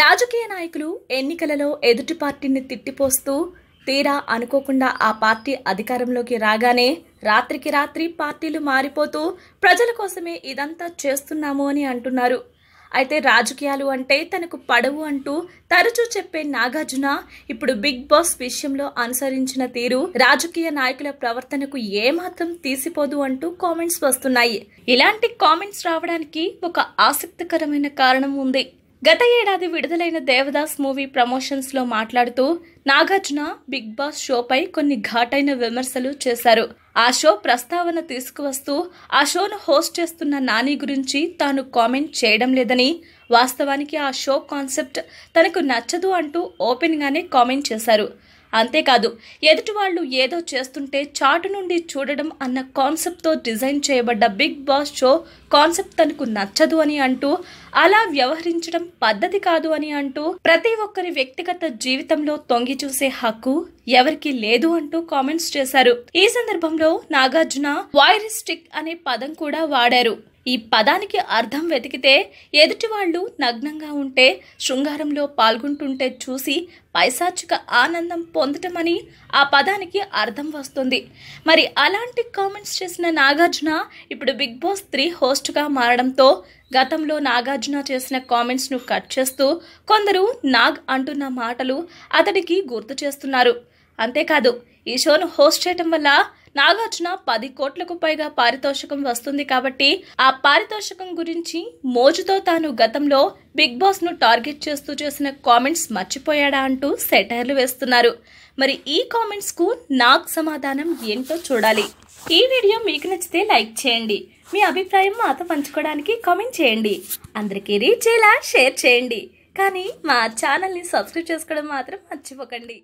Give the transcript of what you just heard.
రాజకీయ నాయకులు ఎన్నికలలో ఎదుటి పార్టీని తిట్టిపోస్తూ తీరా అనుకోకుండా ఆ పార్టీ అధికారంలోకి రాగానే రాత్రికి రాత్రి పార్టీలు మారిపోతూ ప్రజల కోసమే ఇదంతా చేస్తున్నాము అని అంటున్నారు అయితే రాజకీయాలు అంటే తనకు పడవు అంటూ తరచూ చెప్పే నాగార్జున ఇప్పుడు బిగ్ బాస్ విషయంలో అనుసరించిన తీరు రాజకీయ నాయకుల ప్రవర్తనకు ఏమాత్రం తీసిపోదు అంటూ కామెంట్స్ వస్తున్నాయి ఇలాంటి కామెంట్స్ రావడానికి ఒక ఆసక్తికరమైన కారణం ఉంది గత ఏడాది విడుదలైన దేవదాస్ మూవీ ప్రమోషన్స్లో మాట్లాడుతూ నాగార్జున బిగ్ బాస్ షోపై కొన్ని ఘాటైన విమర్శలు చేశారు ఆ షో ప్రస్తావన తీసుకువస్తూ ఆ షోను హోస్ట్ చేస్తున్న నాని గురించి తాను కామెంట్ చేయడం లేదని వాస్తవానికి ఆ షో కాన్సెప్ట్ తనకు నచ్చదు అంటూ ఓపెన్గానే కామెంట్ చేశారు అంతేకాదు ఎదుటివాళ్ళు ఏదో చేస్తుంటే చాటు నుండి చూడడం అన్న కాన్సెప్ట్తో డిజైన్ చేయబడ్డ బిగ్ బాస్ షో కాన్సెప్ట్ తనకు నచ్చదు అని అంటూ అలా వ్యవహరించడం పద్ధతి కాదు అని అంటూ ప్రతి ఒక్కరి వ్యక్తిగత జీవితంలో తొంగి చూసే హక్కు ఎవరికి లేదు అంటూ కామెంట్స్ చేశారు ఈ సందర్భంలో నాగార్జున వైరిస్టిక్ అనే పదం కూడా వాడారు ఈ పదానికి అర్థం వెతికితే ఎదుటివాళ్ళు నగ్నంగా ఉంటే శృంగారంలో పాల్గొంటుంటే చూసి పైశాచిక ఆనందం పొందటమని ఆ పదానికి అర్థం వస్తుంది మరి అలాంటి కామెంట్స్ చేసిన నాగార్జున ఇప్పుడు బిగ్ బాస్ త్రీ హోస్ట్గా మారడంతో గతంలో నాగార్జున చేసిన కామెంట్స్ను కట్ చేస్తూ కొందరు నాగ్ అంటున్న మాటలు అతడికి గుర్తు చేస్తున్నారు అంతేకాదు ఈ షోను హోస్ట్ చేయటం వల్ల నాగార్జున పది కోట్లకు పైగా పారితోషికం వస్తుంది కాబట్టి ఆ పారితోషికం గురించి మోజుతో తాను గతంలో బిగ్ బాస్ ను టార్గెట్ చేస్తూ చేసిన కామెంట్స్ మర్చిపోయాడా అంటూ సెటైర్లు వేస్తున్నారు మరి ఈ కామెంట్స్ కు నాగ్ సమాధానం ఏంటో చూడాలి ఈ వీడియో మీకు నచ్చితే లైక్ చేయండి మీ అభిప్రాయం మాతో పంచుకోవడానికి కామెంట్ చేయండి అందరికీ రీచ్ అయ్యేలా షేర్ చేయండి కానీ మా ఛానల్ని సబ్స్క్రైబ్ చేసుకోవడం మాత్రం మర్చిపోకండి